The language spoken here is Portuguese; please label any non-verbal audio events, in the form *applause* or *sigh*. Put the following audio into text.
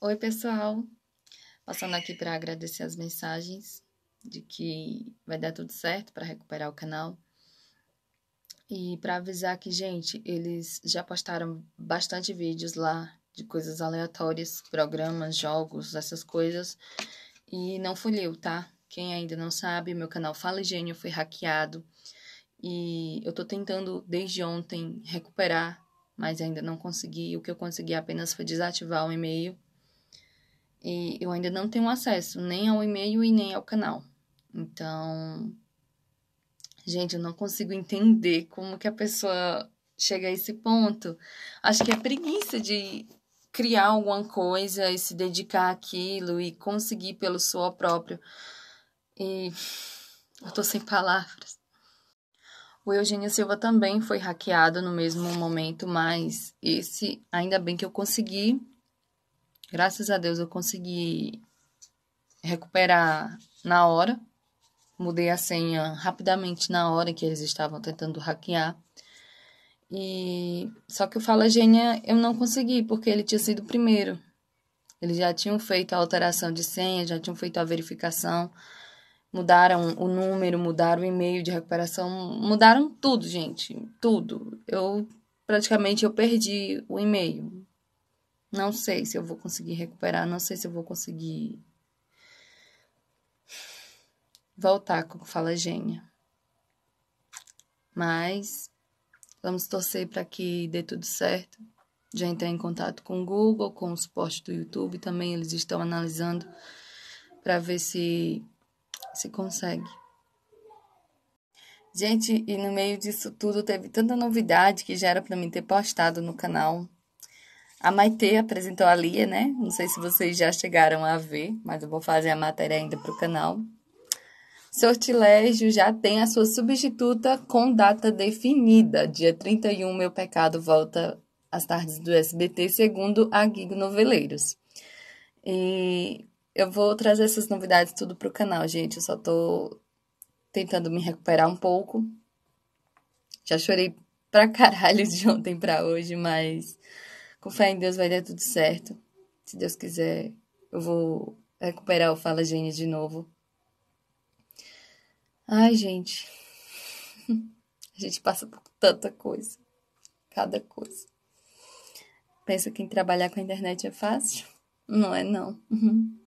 Oi, pessoal. Passando aqui para agradecer as mensagens de que vai dar tudo certo para recuperar o canal. E para avisar que, gente, eles já postaram bastante vídeos lá de coisas aleatórias, programas, jogos, essas coisas. E não fui eu, tá? Quem ainda não sabe, meu canal Fala Gênio foi hackeado. E eu tô tentando desde ontem recuperar, mas ainda não consegui. O que eu consegui apenas foi desativar o e-mail e eu ainda não tenho acesso nem ao e-mail e nem ao canal. Então, gente, eu não consigo entender como que a pessoa chega a esse ponto. Acho que é preguiça de criar alguma coisa e se dedicar àquilo e conseguir pelo suor próprio. E eu tô sem palavras. O Eugênio Silva também foi hackeado no mesmo momento, mas esse, ainda bem que eu consegui Graças a Deus eu consegui recuperar na hora. Mudei a senha rapidamente na hora que eles estavam tentando hackear. E só que o Fala Gênia eu não consegui porque ele tinha sido o primeiro. Eles já tinham feito a alteração de senha, já tinham feito a verificação, mudaram o número, mudaram o e-mail de recuperação, mudaram tudo, gente, tudo. Eu praticamente eu perdi o e-mail, não sei se eu vou conseguir recuperar, não sei se eu vou conseguir voltar com fala gênia. Mas vamos torcer para que dê tudo certo. Já entrei em contato com o Google, com o suporte do YouTube, também eles estão analisando para ver se se consegue. Gente, e no meio disso tudo teve tanta novidade que já era para mim ter postado no canal a Maite apresentou a Lia, né? Não sei se vocês já chegaram a ver, mas eu vou fazer a matéria ainda para o canal. Sortilégio já tem a sua substituta com data definida. Dia 31, Meu Pecado volta às tardes do SBT, segundo a Guigo Noveleiros. E eu vou trazer essas novidades tudo para o canal, gente. Eu só tô tentando me recuperar um pouco. Já chorei pra caralho de ontem para hoje, mas com fé em Deus vai dar tudo certo. Se Deus quiser, eu vou recuperar o Fala Gênia de novo. Ai, gente. *laughs* A gente passa por tanta coisa. Cada coisa. Pensa que trabalhar com a internet é fácil? Não é não. Uhum.